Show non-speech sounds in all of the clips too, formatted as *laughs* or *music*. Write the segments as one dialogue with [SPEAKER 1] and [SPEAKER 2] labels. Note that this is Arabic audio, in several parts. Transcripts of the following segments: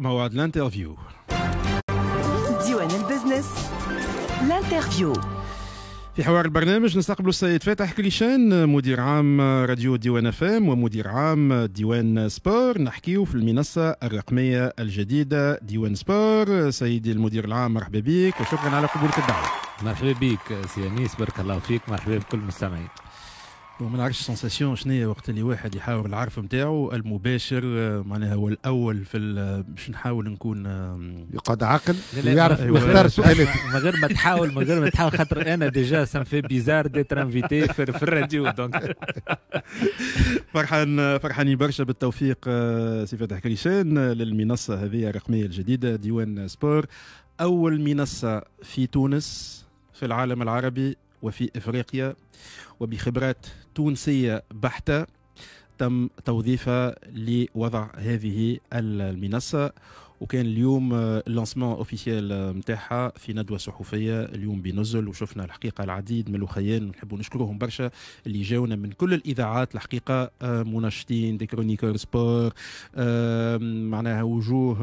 [SPEAKER 1] موعد الانترفيو
[SPEAKER 2] ديوان البزنس الانترفيو
[SPEAKER 1] في حوار البرنامج نستقبل السيد فاتح كليشان مدير عام راديو ديوان ام ومدير عام ديوان سبور نحكيه في المنصة الرقمية الجديدة ديوان سبور سيدي المدير العام مرحبا بك وشكرا على قبولك الدعوة مرحبا بك سي انيس بارك الله فيك مرحبا بكل المستمعين وما نعرفش سونساسيون شنو هي وقت اللي واحد يحاول العرف نتاعو المباشر آه، معناها هو الاول في باش نحاول نكون يقعد عقل ويعرف أيوة. يختار *laughs* سؤالات من غير ما تحاول من غير
[SPEAKER 3] ما تحاول خاطر انا ديجا سان في بيزار ديتر انفيتي في الراديو دونك *laughs*
[SPEAKER 1] فرحان فرحانين برشا بالتوفيق آه، سي فتح كريشان آه، للمنصه هذه الرقميه الجديده ديوان سبور اول منصه في تونس في العالم العربي وفي إفريقيا وبخبرات تونسية بحتة تم توظيفها لوضع هذه المنصة وكان اليوم آه، اللانسمون اوفيسيال نتاعها آه، في ندوه صحفيه اليوم بنزل وشفنا الحقيقه العديد من الاخيان نحب نشكرهم برشا اللي جاونا من كل الاذاعات الحقيقه آه، منشطين دي كرونيكور سبور معناها وجوه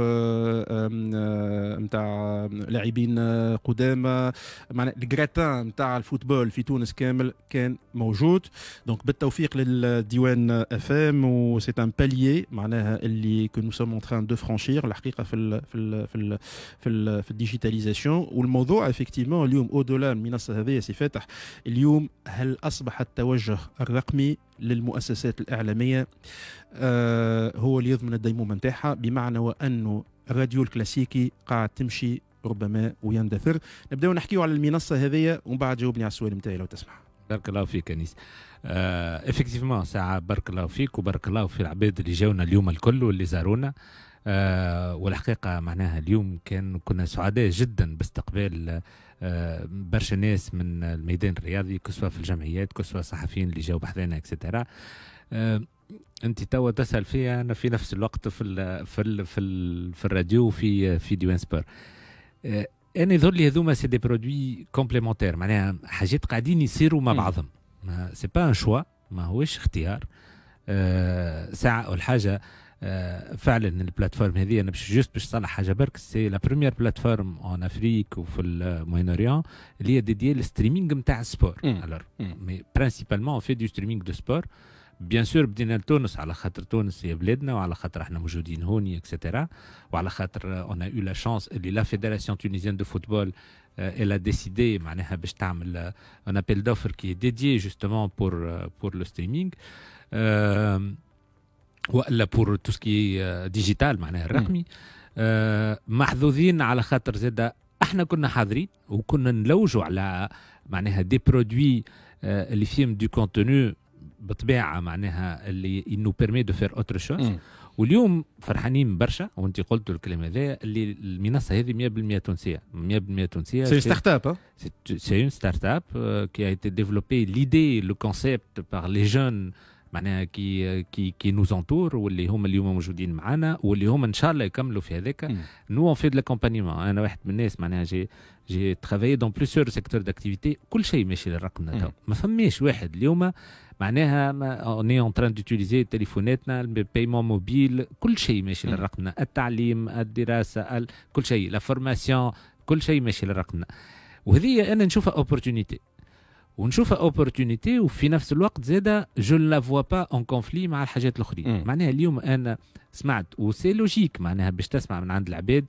[SPEAKER 1] نتاع لاعبين قدامى معناها الجراتان نتاع الفوتبول في تونس كامل كان موجود دونك بالتوفيق للديوان اف ام سي ان باليي معناها اللي كو نو سوم اون تران دو فرانشير الحقيقه في الـ في الـ في الـ في, الـ في الديجيتاليزاسيون والموضوع افكتيفمون اليوم او دولا المنصه هذه سي فاتح اليوم هل اصبح التوجه الرقمي للمؤسسات الاعلاميه آه هو اللي يضمن الديمومه نتاعها بمعنى وانه الراديو الكلاسيكي قاعد تمشي ربما ويندثر نبداو نحكيو على المنصه هذه ومن بعد جاوبني على السؤال نتاعي لو تسمح
[SPEAKER 3] بارك الله فيك انيس افكتيفمون آه، ساعه بارك الله فيك وبارك الله في العباد اللي جاونا اليوم الكل واللي زارونا آه والحقيقة معناها اليوم كان كنا سعداء جدا باستقبال آه برشا ناس من الميدان الرياضي كسوة في الجمعيات كسوة صحفيين اللي جاوا بحذانا اكسترا آه انت توا تسال فيا انا في نفس الوقت في الـ في الـ في, الـ في الراديو وفي في ديوان سبور آه، انا يظهر لي هذوما سي دي برودوي كومبليمونتير معناها حاجات قاعدين يصيروا مع بعضهم سي با ان شوا ماهوش اختيار اختيار آه، ساعة والحاجة C'est la première plateforme en Afrique ou au euh, Moyen-Orient qui a dédié le streaming de sport. Mais principalement, on fait du streaming de sport. Bien sûr, on a eu la chance, la Fédération tunisienne de football euh, a décidé, on faire euh, un appel d'offres qui est dédié justement pour le streaming. والا بور توسكي ديجيتال معناها الرقمي آه محظوظين على خاطر زاده احنا كنا حاضرين وكنا نلوجوا على معناها دي برودوي آه اللي فيهم دو كونتوني بطبيعه معناها اللي انه بيرمي دو فير اوتر شوز واليوم فرحانين برشا وانت قلت الكلام هذا اللي المنصه هذه 100% تونسيه 100% تونسيه سي ستارت اب سي اون ستارت اب كي ايتي ديفلوبي ليدي لو كونسيبت concept لي جون معناها كي كي كي نوزونتور واللي هما اليوم موجودين معنا واللي هما ان شاء الله يكملوا في هذاك نو اون في دو لاكومبانيمون انا واحد من الناس معناها جي جي ترافاي دون بليسيور سيكتور داكتيفيتي كل شيء ماشي للرقم تو ما فماش واحد اليوم معناها اوني اون تران دوتيليزي تليفوناتنا البيمون موبيل كل شيء ماشي للرقم التعليم الدراسه كل شيء لا فورماسيون كل شيء ماشي للرقم وهذه انا نشوفها اوبورتونيتي ونشوفها اوبورتونيتي وفي نفس الوقت زادة جو لا فوا با اون كونفلي مع الحاجات الاخرين معناها اليوم انا سمعت وسي لوجيك معناها باش تسمع من عند العباد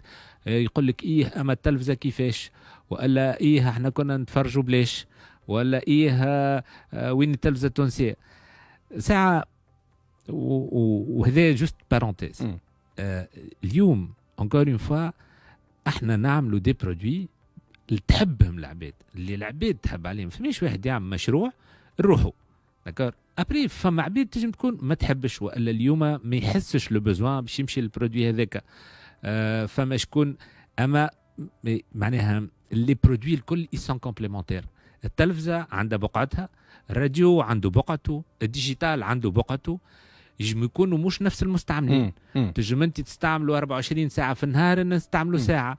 [SPEAKER 3] آه، يقول لك ايه اما التلفزه كيفاش والا ايه احنا كنا نتفرجوا بلاش ولا ايه آه، آه، وين التلفزه التونسيه ساعه وهذا جوست بارونتيز اليوم اونكور اون فوا احنا نعملوا دي برودوي اللي تحبهم العباد اللي العباد تحب عليهم فماش واحد يعمل مشروع روحه داكور ابري فما عباد تنجم تكون ما تحبش والا اليوم ما يحسش لو بوزوان باش يمشي للبرودوي هذاك آه فما شكون اما معناها لي برودوي الكل يسون كومبليمونتير التلفزه عندها بقعتها الراديو عنده بقعته الديجيتال عنده بقعته يجم يكونوا مش نفس المستعملين تجم انت تستعملوا 24 ساعه في النهار الناس نستعملوا ساعه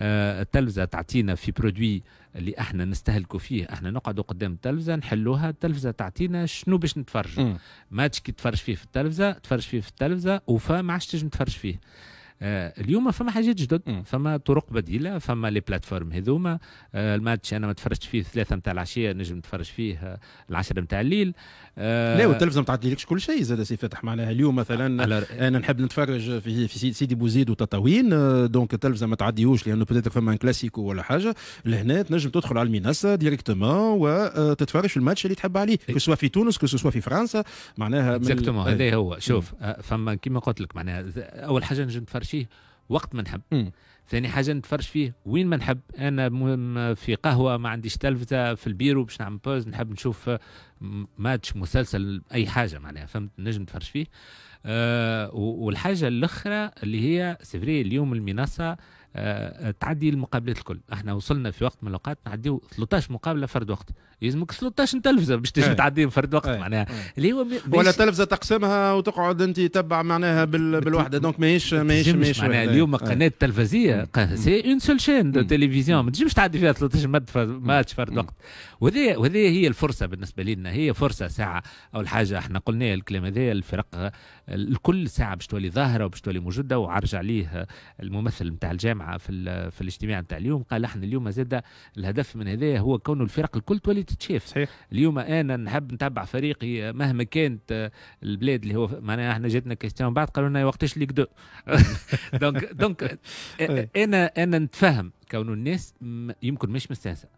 [SPEAKER 3] التلفزه آه، تعطينا في برودوي اللي احنا نستهلكوا فيه احنا نقعدوا قدام التلفزه نحلوها التلفزه تعطينا شنو باش نتفرج ماتش كي تفرج فيه في التلفزه تفرج فيه في التلفزه وفا ما عادش تنجم تفرج فيه آه، اليوم فما حاجات جدد فما طرق بديله فما لي بلاتفورم هذوما آه، الماتش انا ما تفرجت فيه ثلاثه نتاع العشيه نجم نتفرج فيه آه، العشره نتاع الليل لا والتلفزه
[SPEAKER 1] ما تعطيلكش كل شيء زاد سي فاتح معناها اليوم مثلا انا نحب نتفرج في في سيدي بوزيد وتطاوين دونك التلفزه ما تعديوش لانه بدات فما كلاسيكو ولا حاجه لهنا تنجم تدخل على المنصه ديريكتومون وتتفرج في الماتش اللي تحب عليه كو سوا في تونس كو سوا في فرنسا معناها اكزاكتومون هذا هو شوف
[SPEAKER 3] فما كيما قلت لك معناها اول حاجه نجم نتفرج فيه وقت ما نحب ثاني حاجه نتفرج فيه وين ما نحب انا في قهوه ما عنديش تلفزه في البيرو باش نعمل بوز نحب نشوف ماتش مسلسل اي حاجه معناها فهمت نجم نتفرج فيه أه والحاجه الاخرى اللي هي سفري اليوم المنصه أه تعدي المقابلات الكل احنا وصلنا في وقت من الاوقات نعديو 13 مقابله فرد وقت يلزمك 13 تلفزه باش تجم إيه. تعدي فرد وقت إيه. معناها إيه. اللي هو ولا
[SPEAKER 1] تلفزه تقسمها وتقعد انت تتبع معناها بالوحده دونك ماهيش ماهيش ماهيش معناها اليوم قناه
[SPEAKER 3] تلفزيه سي اون سول شين دو تلفزيون ما تجمش تعدي فيها 13 ماتش فرد وقت وهذه هي الفرصه بالنسبه لنا هي فرصه ساعه اول حاجه احنا قلنا الكلام هذا الفرق الكل ساعه باش تولي ظاهره وباش تولي موجوده وعرج عليه الممثل نتاع الجامعه في في الاجتماع نتاع اليوم قال احنا اليوم زاد الهدف من هذا هو كون الفرق الكل تولي تتشاف صحيح اليوم انا نحب نتبع فريقي آه، مهما كانت آه، البلاد اللي هو معناها احنا جاتنا كيستيون بعد قالوا لنا وقتاش ليك دو *laughs* دونك دونك آه، انا انا نتفهم كون الناس يمكن مش مستانسه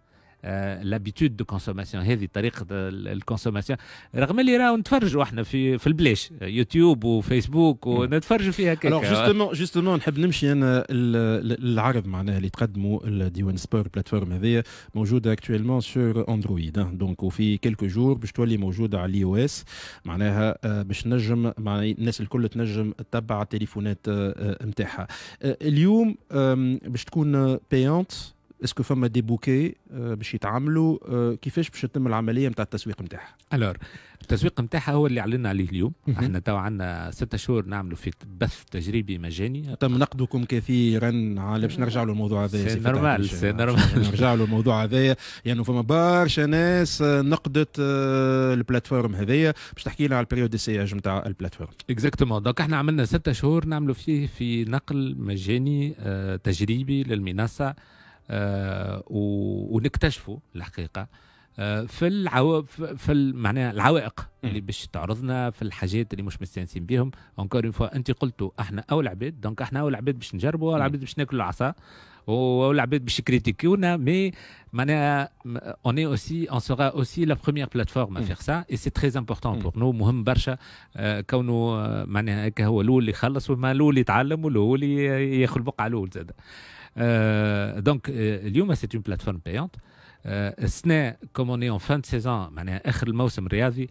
[SPEAKER 3] لابيتود دو كونسوماسيون هذه طريقه الكونسوماسيون رغم اللي راهو نتفرجوا احنا في في البلاش يوتيوب وفيسبوك ونتفرجوا فيها هكاك الوغ جوستومون
[SPEAKER 1] جوستومون نحب نمشي انا العرض معناها اللي تقدموا الديوان سبور بلاتفورم هذه موجوده اكتويلمون سور اندرويد دونك وفي كيلكو جور باش تولي موجوده على الاي او اس معناها آه، باش نجم مع الناس الكل تنجم تتبع التليفونات نتاعها آه، آه، اليوم باش تكون بيونت اسكو فما دي بوكي باش يتعاملوا آه، كيفاش باش تتم العمليه نتاع التسويق نتاعها الور التسويق نتاعها هو اللي اعلنا عليه اليوم احنا تو عندنا ستة شهور نعملوا
[SPEAKER 3] في بث تجريبي مجاني
[SPEAKER 1] تم نقدكم كثيرا على باش نرجع له الموضوع هذا سي نورمال سي نورمال نرجع له الموضوع هذايا يعني فما برشا ناس آه، نقدت آه، البلاتفورم هذايا باش تحكي لنا على البريود سياج نتاع البلاتفورم اكزاكتومون دونك احنا عملنا
[SPEAKER 3] ستة شهور نعملوا فيه في نقل مجاني تجريبي للمنصه آه، ونكتشفوا الحقيقه آه، في العو... في معناها العوائق اللي باش تعرضنا في الحاجات اللي مش مستانسين بهم اونكور فوا انت قلتوا احنا اول عباد دونك احنا اول عباد باش نجربوا اول عباد باش ناكلوا العصا واول عباد باش يكريتيكيونا مي معناها اوني اوسي اون سورا اوسي لا بروميير بلاتفورم افيغ سا اي سي تري امبورتون بور نو مهم برشا آه، كونه معناها هكا هو الاول اللي يخلص وما الاول يتعلم والاول ياخذ بقعه الاول زاد دونك اليوم سيت اون بلاتفورم بيونت السنة كوم اوني اون فان سيزون معناها اخر الموسم الرياضي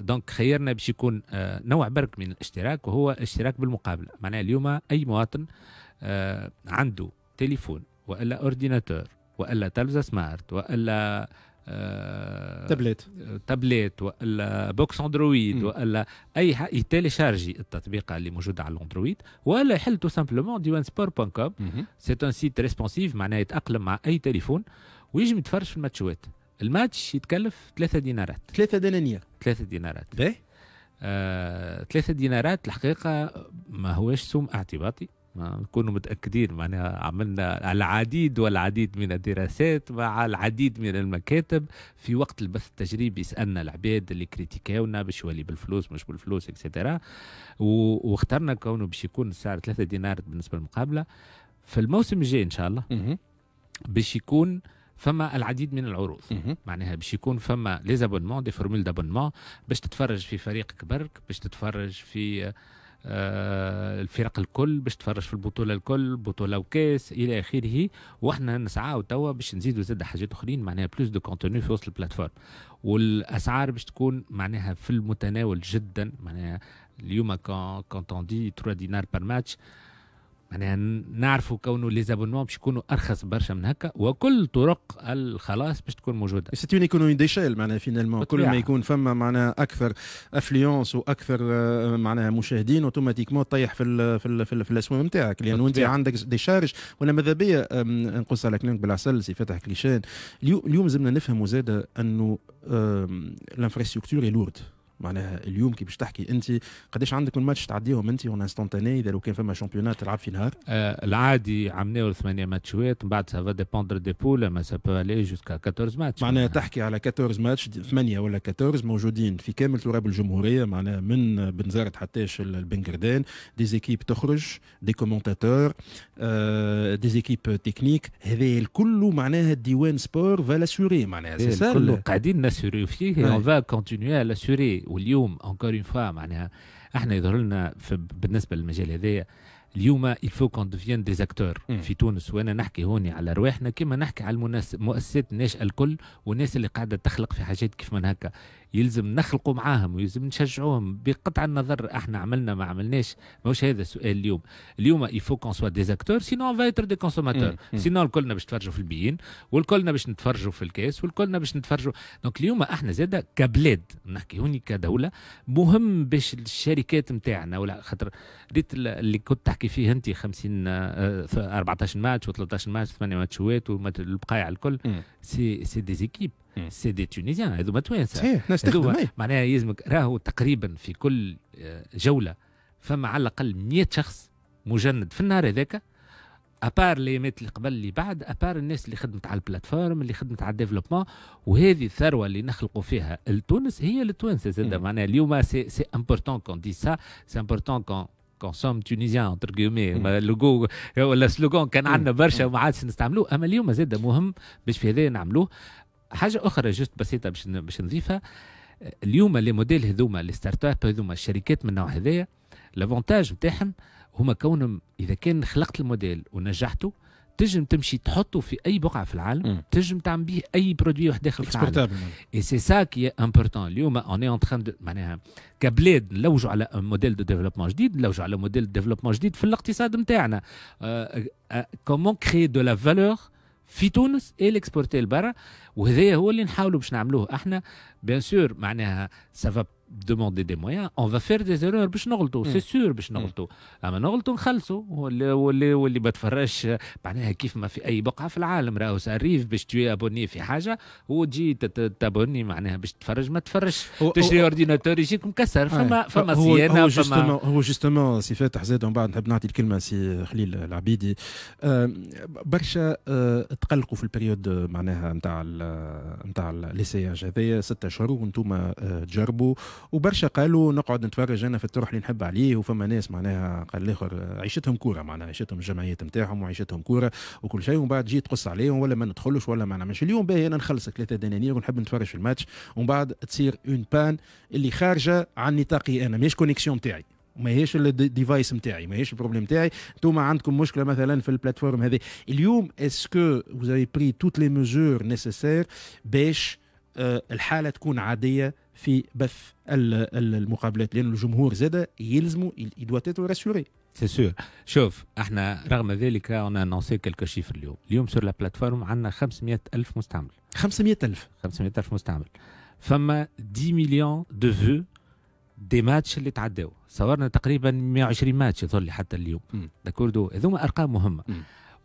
[SPEAKER 3] دونك خيرنا باش يكون نوع برك من الاشتراك وهو اشتراك بالمقابله معناها اليوم اي مواطن عنده تليفون والا اورديناتور والا تلفزه سمارت والا آه، تابلت تابلت ولا بوكس اندرويد ولا اي حاجه يتيلي شارجي اللي موجوده على الاندرويد ولا يحل تو سامبلومون ديوان سبور بون كوم سي ان سيت ريسبونسيف معناها يتاقلم مع اي تليفون ويجم يتفرج في الماتشوات الماتش يتكلف ثلاثه دينارات ثلاثه دنانير ثلاثه دينارات باهي ثلاثه دينارات الحقيقه ما هوش سوم اعتباطي نكونوا متأكدين معناها عملنا العديد والعديد من الدراسات مع العديد من المكاتب في وقت البث التجريبي سألنا العباد اللي كريتيكاونا باش يولي بالفلوس مش بالفلوس اكسترا واخترنا كونه باش يكون السعر 3 دينار بالنسبة للمقابلة في الموسم الجاي إن شاء الله باش يكون فما العديد من العروض معناها باش يكون فما ليزابونمون دي فورمول دابونمون باش تتفرج في فريق كبرك باش تتفرج في آه آه، الفرق الكل باش تفرج في البطوله الكل بطوله وكاس الى اخره واحنا نسعى توا باش نزيدوا زاد حاجات اخرين معناها بلوس دو كونتوني في وسط البلاتفورم والاسعار باش تكون معناها في المتناول جدا معناها اليوم كون كونت دي 3 دينار بار ماتش معناها نعرفوا كونه لي زابونمون باش يكونوا ارخص برشا
[SPEAKER 1] من هكا وكل طرق الخلاص باش تكون موجوده. سيت اون ايكونومي ديشيل معناها فينالمون كل ما يكون فما معناها اكثر افليونس واكثر آه، معناها مشاهدين اوتوماتيكمون تطيح في الـ في الـ في, في الاسواق نتاعك لانه انت عندك دي شارج ولا ماذا بيا نقص على كلامك بالعسل سي فتح كليشان اليوم لازمنا نفهموا زاده انه الانفراستركتور لورد معناها اليوم كي باش تحكي انت قداش عندك من ماتش تعديهم انت اون انستونتاني اذا لو كان فما شامبيونات تلعب في نهار
[SPEAKER 3] آه العادي عملناو ثمانية ماتشات من بعد سافا ديبوندر دي بول ما سا بو الي جوسكا 14 ماتش معناها
[SPEAKER 1] تحكي على 14 ماتش ثمانية ولا 14 موجودين في كامل تراب الجمهوريه معناها من بنزرت حتى البنكردان دي زيكيب تخرج دي كومونتاتور آه دي زيكيب تكنيك هذا الكل معناها الديوان سبور فالاسوري معناها سي سال
[SPEAKER 3] قاعدين ناسوري فيه اون فا كونتينيو على واليوم اونكور اون فوا معناها احنا يظهر لنا بالنسبه للمجال هذايا اليوم الفو كون ديفيان دي زاكتور في تونس وانا نحكي هوني على رواحنا كما نحكي على المؤسسات الناشئه الكل والناس اللي قاعده تخلق في حاجات كيف من هكا يلزم نخلقوا معاهم ويلزم نشجعوهم بقطع النظر احنا عملنا ما عملناش ماهوش هذا السؤال اليوم اليوم يفو كون سوا دي زاكتور سينو اون فايتر دي كونسوماتور سينو الكلنا باش نتفرجوا في البيين والكلنا باش نتفرجوا في الكاس والكلنا باش نتفرجوا دونك اليوم احنا زاد كبلاد نحكي هوني كدوله مهم باش الشركات نتاعنا ولا خاطر ريت اللي كنت تحكي فيه انت 50 14 آه، ماتش و13 ماتش 8 ماتشات والبقايع الكل سي سي دي زيكيب دي تونيزيان ما توانسه صحيح ناس تخدم معناها يلزمك راهو تقريبا في كل آه، جوله فما على الاقل 100 شخص مجند في النهار هذاك ابار مات اللي قبل اللي بعد ابار الناس اللي خدمت على البلاتفورم اللي خدمت على الديفلوبمون وهذه الثروه اللي نخلقوا فيها لتونس هي للتوانسه زاد معناها اليوم سي سي امبورتون كون دي سا سي امبورتون كون كونسوم تونيزيان انتر كيومي لوغو ولا سلوغون كان عندنا برشا وما عادش نستعملوه اما اليوم زاد مهم باش في هذا نعملوه حاجه اخرى جست بسيطه باش باش نضيفها اليوم لي موديل هذوما لي ستارت اب هذوما الشركات من النوع هذايا لافونتاج نتاعهم هما كونهم اذا كان خلقت الموديل ونجحته تجم تمشي تحطه في اي بقعه في العالم م. تجم تعمل به اي برودوي واحد اخر في العالم اي سي سا كي امبورتون اليوم اوني اون تران معناها كبلاد نلوجوا على موديل دو ديفلوبمون جديد نلوجوا على موديل دو ديفلوبمون جديد في الاقتصاد نتاعنا كومون كري دو لا فالور في تونس اي ليكسبورتي لبرا وهذا هو اللي نحاولوا باش نعملوه احنا بيان سور معناها سافا دوموندي دي مويان اون فا فير دي زيرور باش نغلطوا سي سور باش نغلطوا اما نغلطوا نخلصوا واللي واللي, واللي ما تفرجش معناها كيف ما في اي بقعه في العالم راهو ساريف باش تي ابوني في حاجه وتجي تابوني معناها باش تتفرج ما تفرجش تشري اورديناتور يجيك
[SPEAKER 1] مكسر فما آه. فما صيانه هو جوستومون هو جوستومون سي فاتح زاد ومن بعد نحب نعطي الكلمه سي خليل العبيدي آه، برشا آه، تقلقوا في البريود معناها نتاع آه، نتاع ليسياج هذايا ستة اشهر وانتم آه، تجربوا وبرشا قالوا نقعد نتفرج انا في التروح اللي نحب عليه وفما ناس معناها قال الاخر آه، عيشتهم كوره معناها عيشتهم الجمعيات نتاعهم وعيشتهم كوره وكل شيء ومن بعد جيت تقص عليهم ولا ما ندخلوش ولا ما نعملش اليوم باهي انا نخلصك ثلاثه دنانير ونحب نتفرج في الماتش ومن بعد تصير اون بان اللي خارجه عن نطاقي انا مش كونيكسيون نتاعي ماهيش الديفايس نتاعي ماهيش البروبليم نتاعي انتم عندكم مشكله مثلا في البلاتفورم هذه اليوم اسكو vous avez pris toutes les mesures nécessaires باش آه، الحاله تكون عاديه في بث المقابلات لان الجمهور زاد يلزموا يدوا تيتو راسوري
[SPEAKER 3] سي سور شوف احنا رغم ذلك انا انونسي كلك شيفر اليوم اليوم سور لا بلاتفورم عندنا 500 الف مستعمل 500 الف 500 الف مستعمل فما 10 مليون دو فيو دي ماتش اللي تعداو صورنا تقريبا 120 ماتش يظل حتى اليوم داكوردو هذوما ارقام مهمه م.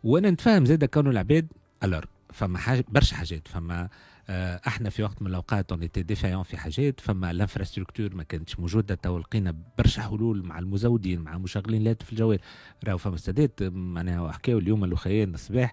[SPEAKER 3] وانا نتفاهم زاد كانوا العباد الور فما حاج... برشا حاجات فما آه احنا في وقت من الاوقات اون ايتي ديفايون في حاجات فما الانفراستركتور ما كانتش موجوده تو لقينا برشا حلول مع المزودين مع مشغلين لات في الجوال راهو فما استادات معناها حكاو اليوم الاخرين الصباح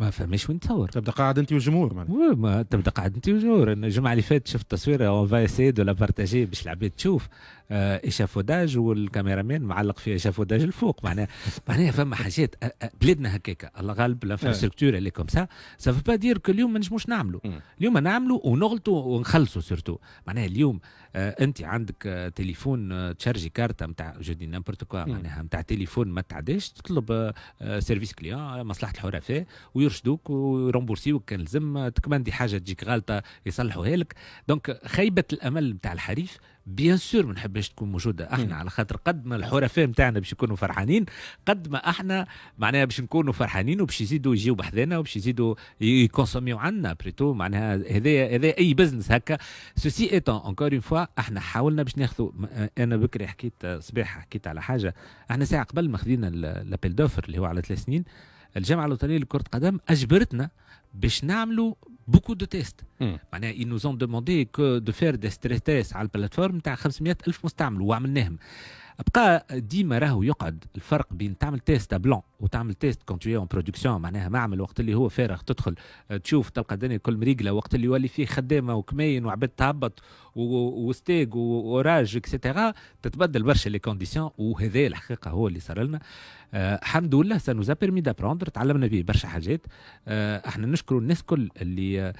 [SPEAKER 3] ما فهمش وين تصور تبدا قاعد انت والجمهور ما تبدا قاعد انت والجمهور الجمعه اللي فاتت شفت تصويره اون فا اسيي دو بارتاجي باش العباد تشوف آه اشافوداج مان معلق في اشافوداج الفوق معناها معناها فما حاجات آه، آه، بلادنا هكاك الله غالب لانفراستركتور اللي كوم سا سا فو با دير كو اليوم ما نجموش نعملوا اليوم نعملوا ونغلطوا ونخلصوا سيرتو معناها اليوم آه انت عندك آه، تليفون تشارجي كارت نتاع جو دي نامبورت كوا معناها نتاع تليفون ما تعداش تطلب آه سيرفيس كليون مصلحه الحرفاء يرشدوك ويرمبورسيوك كان لزم تكمندي حاجه تجيك غلطه يصلحوها لك دونك خيبه الامل نتاع الحريف بيان سور ما نحبش تكون موجوده احنا على خاطر قد ما الحرفاء نتاعنا باش يكونوا فرحانين قد ما احنا معناها باش نكونوا فرحانين وباش يزيدوا يجيو بحذانا وباش يزيدوا يكونسوميو عنا بريتو معناها هذا هذا اي بزنس هكا سوسي ايتون اونكور اون فوا احنا حاولنا باش ناخذوا انا بكري حكيت صباح حكيت على حاجه احنا ساعه قبل ما خذينا لابيل دوفر اللي هو على ثلاث سنين الجامعه الوطنيه لكره القدم اجبرتنا باش نعملوا بوكو دو تيست معناها ils نوزون دوموندي كو دو فير دي ستريس على البلاتفورم تاع 500 الف مستعمل وعملناهم بقى ديما راهو يقعد الفرق بين تعمل تيست بلون وتعمل تيست كون اون برودكسيون معناها معمل وقت اللي هو فارغ تدخل آه، تشوف تلقى الدنيا كل مريقله وقت اللي يولي فيه خدامه وكماين وعباد تهبط وستيك وراج اكسيتيرا تتبدل برشا لي كونديسيون وهذا الحقيقه هو اللي صار لنا آه، الحمد لله سا نوزا بيرمي دابروندر تعلمنا به برشا حاجات آه، احنا نشكروا الناس كل اللي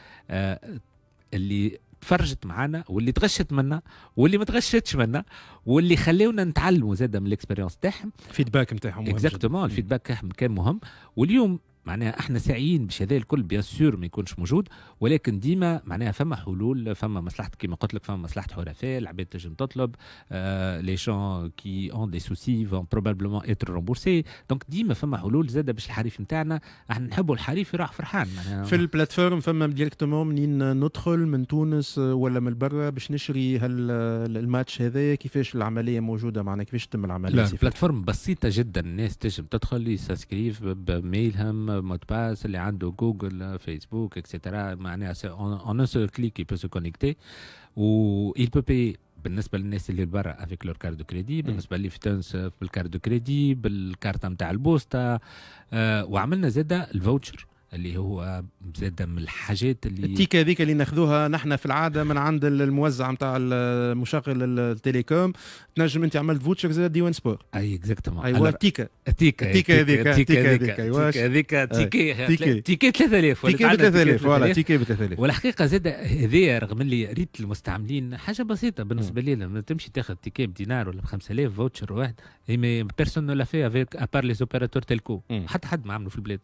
[SPEAKER 3] اللي تفرجت معنا واللي تغشت منا واللي ما تغشتش منا واللي خلاونا نتعلموا زاده من الاكسبيريونس تاعهم الفيدباك نتاعهم اكزاكتومون الفيدباك كان مهم واليوم معناها احنا سعيين باش هذا الكل بيان سور ما يكونش موجود ولكن ديما معناها فما حلول فما مصلحه كيما قلت لك فما مصلحه حرفاء العباد تنجم تطلب لي جون كي اون دي سوسي فون بروبابلمون اتر رومبورسي دونك ديما فما حلول زاده باش الحريف نتاعنا احنا نحبوا الحريف يروح
[SPEAKER 1] فرحان معناها في البلاتفورم فما ديريكتومون منين ندخل من تونس ولا من برا باش نشري الماتش هذايا كيفاش العمليه موجوده معناها كيفاش تتم العمليه لا البلاتفورم
[SPEAKER 3] بسيطه جدا الناس تنجم تدخل يساسكريف بميلهم mot de passe, les hands de Google, Facebook, etc. En un seul clic, il peut se connecter ou il peut payer بالنسبه للناس اللي برا افيك لور كارد دو كريدي بالنسبه اللي في تونس بالكارد دو كريدي بالكارت نتاع البوسطه آه وعملنا زاده الفوتشر اللي هو زاد من الحاجات اللي التيكه
[SPEAKER 1] هذيك اللي ناخذوها نحن في العاده من عند الموزع نتاع المشغل التليكوم تنجم انت عملت فوتشر زاد ديوان سبور اي اكزاكتومون ايوا التيكه التيكه التيكه هذيك التيكه هذيك هذيك تيكي تيكي 3000 تيكي 3000 فوالا تيكي ب 3000
[SPEAKER 3] والحقيقه زاد هذيا رغم اللي ريت المستعملين حاجه بسيطه بالنسبه لي لما تمشي تاخذ تيكي بدينار ولا ب 5000 فوتشر واحد مي بيرسون لا في افيك ابار لي زوبيراتور تلكو حتى حد ما عملوا في البلاد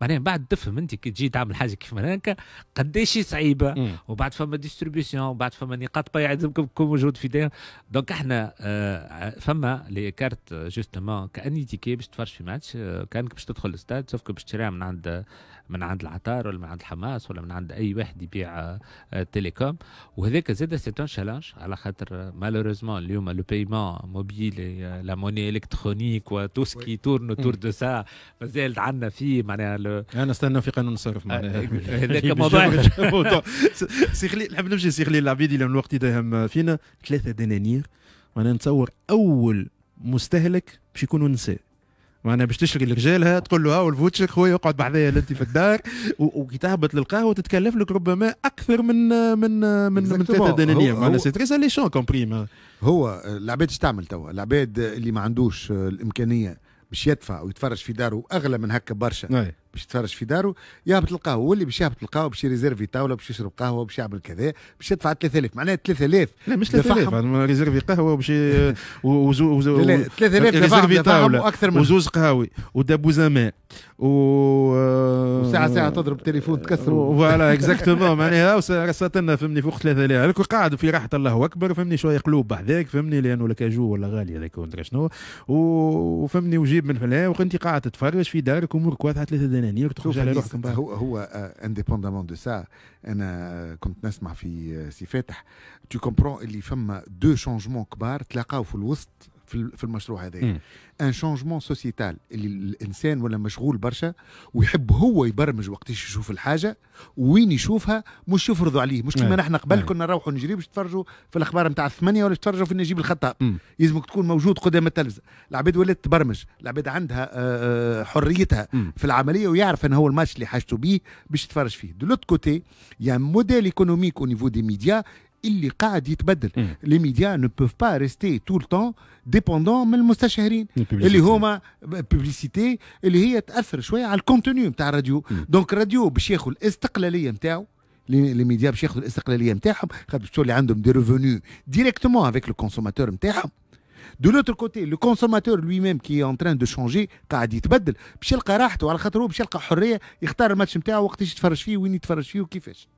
[SPEAKER 3] بعدين بعد تفهم انت كي تجي تعمل حاجه كيف هكا قداش صعيبه وبعد فما ديستريبيسيون وبعد فما نقاط بيع لازمكم تكون موجود في داير دونك احنا آه، فما لي كارت جوستومون كاني تيكي باش تفرج في ماتش آه، كانك باش تدخل الاستاد سوف باش تشريها من عند آه، من عند العطار ولا من عند الحماس ولا من عند اي واحد يبيع آه، تيليكوم وهذاك زاد سيتون شالنج على خاطر مالوريزمون آه، اليوم لو بايمون موبيل لا موني الكترونيك وتو سكي تورن تور دو سا مازال عندنا فيه معناها *laughs* انا استنى في قانون الصرف آه، معناها *laughs* هذاك *laughs* موضوع
[SPEAKER 1] سي خليل نحب نمشي سي خليل العبيدي لان الوقت يداهم فينا ثلاثه دنانير معناها نتصور اول مستهلك باش يكونوا نساء معناها باش تشري لرجالها تقول له هاو الفوتشر خويا اقعد بحذايا انت في الدار وكي تهبط للقهوه تتكلف لك ربما اكثر من من من من ثلاثه دنانير معناها سي
[SPEAKER 2] تريز اليشون كومبريم هو العباد تعمل توا العباد اللي ما عندوش آه، الامكانيه باش يدفع ويتفرج في داره اغلى من هكا برشا نعم. باش يتفرج في داره يهبط القهوه واللي باش يهبط القهوه باش يريزيرفي طاوله باش يشرب قهوه باش يعمل كذا باش يدفع 3000 معناها 3000
[SPEAKER 1] لا مش 3000 يعني ريزيرفي قهوه باش وزو *laughs* وزو لا 3000 ريزيرفي طاوله واكثر من وزوز قهاوي ودبوزه ماء و ساعه ساعه
[SPEAKER 2] تضرب تليفون تكسر فوالا اكزاكتومون
[SPEAKER 1] معناها رساتنا فهمني فوق 3000 هذاك قاعد في راحه الله اكبر فهمني شويه قلوب بحذاك فهمني لانه الكاجو ولا غالي هذاك وندري شنو وفهمني وجيب من فلان وانت قاعد تتفرج في دارك امورك واضحه 3000 الانانيه وتخرج على روحك هو هو
[SPEAKER 2] انديبوندامون دو سا انا آه، كنت نسمع في آه، سي فاتح تو كومبرون اللي فما دو شونجمون كبار تلاقاو في الوسط في, في المشروع هذا ان شونجمون سوسيتال اللي الانسان ولا مشغول برشا ويحب هو يبرمج وقتاش يشوف الحاجه وين يشوفها مش يفرضوا عليه مش كما نعم. نحن قبل نعم. كنا نروحوا نجري باش تفرجوا في الاخبار نتاع الثمانيه ولا تتفرجوا في نجيب الخطاب يلزمك تكون موجود قدام التلفزه العباد ولات تبرمج العباد عندها آه، آه، حريتها في العمليه ويعرف ان هو الماتش اللي حاجته بيه باش يتفرج فيه دو لوت كوتي يا موديل ايكونوميك او نيفو دي ميديا اللي قاعد يتبدل لي ميديا نو بوف با ريستي طول طون ديبوندون من المستشهرين اللي هما بيبليسيتي اللي هي تاثر شويه على الكونتوني نتاع الراديو دونك الراديو باش ياخذ الاستقلاليه نتاعو لي ميديا باش ياخذوا الاستقلاليه نتاعهم خاطر باش تولي عندهم دي ريفوني ديريكتومون افيك لو كونسوماتور نتاعهم دو لوتر كوتي لو كونسوماتور لوي ميم كي اون تران دو شونجي قاعد يتبدل باش يلقى راحته على خاطر هو باش يلقى حريه يختار الماتش نتاعو وقتاش يتفرج فيه وين يتفرج فيه وكيفاش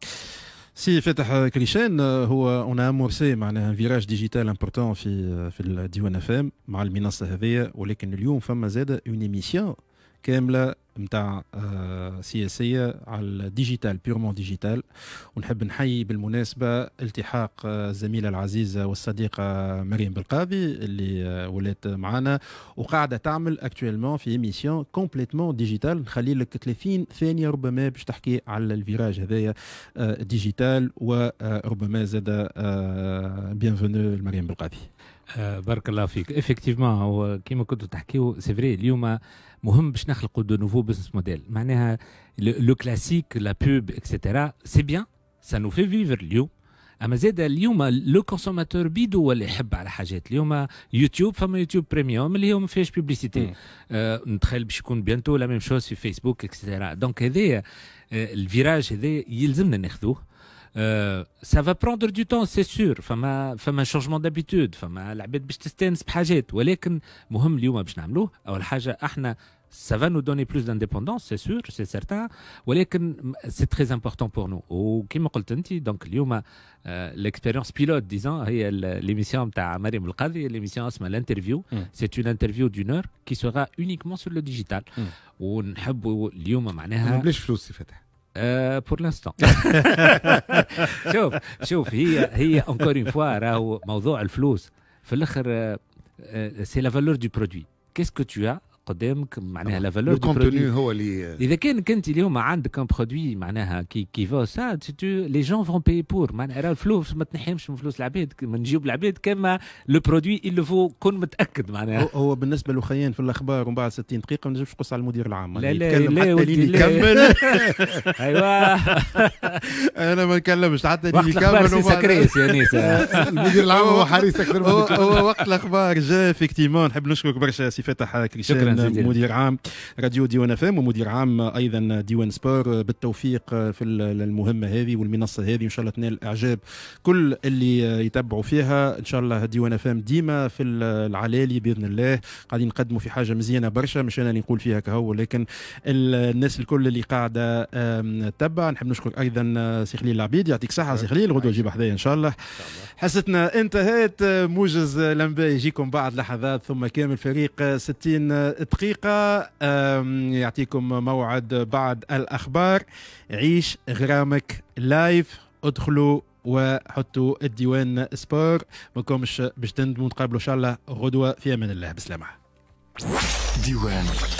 [SPEAKER 1] سي فتح كريشان هو اون امورسي معناها فيراج ديجيتال امبورتون في في الديوان اف ام مع المنصه هذه ولكن اليوم فما زاد اون ايميسيون كامله نتاع آه، سياسيه على الديجيتال بيورمون ديجيتال ونحب نحيي بالمناسبه التحاق آه، الزميله العزيزه والصديقه مريم بالقاضي اللي آه، ولات معنا وقاعده تعمل اكتويلمون في ايميسيون كومبليتمون ديجيتال نخلي لك 30 ثانيه ربما باش تحكي على الفيراج هذايا ديجيتال وربما زاد بيانفونو مريم بالقاضي آه، بارك الله فيك افكتيفمون هو كيما كنتوا
[SPEAKER 3] تحكيو سي فري اليوم مهم باش نخلقوا دو نوفو بزنس موديل معناها لو كلاسيك لا بوب اكسيتيرا سي بيان سا نو في فيفر اليوم اما زاد اليوم لو كونسوماتور بيدو اللي يحب على حاجات اليوم يوتيوب فما يوتيوب بريميوم اللي هو ما فيهاش بيبليسيتي آه نتخيل باش يكون بيانتو لا ميم شوز في فيسبوك اكسيتيرا دونك هذايا آه، الفيراج هذايا يلزمنا ناخذوه Euh, ça va prendre du temps c'est sûr فما فما changement d'habitude فما العباد باش تستانس بحاجات ولكن مهم اليوم باش نعملوه اول حاجه احنا ça va nous donner plus d'indépendance, c'est sûr, c'est certain. C'est très important pour nous. قلت انت donc euh, l'expérience pilote, disons, l'émission de Mariam al l'émission l'émission l'interview. Hmm. C'est une interview d'une heure qui sera uniquement sur le digital. Hmm. On a eh, pour l'instant, je *laughs* chouf, encore une fois, eh, eh, c'est la valeur du produit. Qu'est-ce que tu as? قدامك معناها لا فالور دو برودوي هو اللي اذا كان كنت اليوم عندك ان برودوي معناها كي كي فو سا لي جون فون بي بور معناها راه الفلوس ما تنحيمش من فلوس
[SPEAKER 1] العباد من جيوب العباد كما لو برودوي اللي فو كون متاكد معناها هو بالنسبه لخيان في الاخبار ومن بعد 60 دقيقه ما نجمش نقص على المدير العام لا لا لا حتى لين يكمل *laughs* ايوا *laughs* انا ما نكلمش حتى اللي يكمل سكريس يا *laughs* المدير العام هو حريص اكثر هو وقت الاخبار جا فيكتيمون نحب نشكرك برشا سي فتح كريشان مدير عام راديو ديوان فام ومدير عام ايضا ديوان سبور بالتوفيق في المهمه هذه والمنصه هذه ان شاء الله تنال اعجاب كل اللي يتبعوا فيها ان شاء الله ديوان فام ديما في العلالي باذن الله قاعدين نقدموا في حاجه مزيانه برشا مش انا اللي نقول فيها كهو لكن الناس الكل اللي قاعده تتبع نحب نشكر ايضا آه، سي خليل العبيد يعطيك صحه سي خليل غدوه جيب حذايا ان شاء الله حصتنا انتهت موجز لمبا يجيكم بعد لحظات ثم كامل فريق 60 دقيقة يعطيكم موعد بعد الأخبار عيش غرامك لايف ادخلوا وحطوا الديوان سبور ماكمش باش تندموا تقابلوا ان شاء الله غدوه في امان الله بسلامة
[SPEAKER 2] ديوان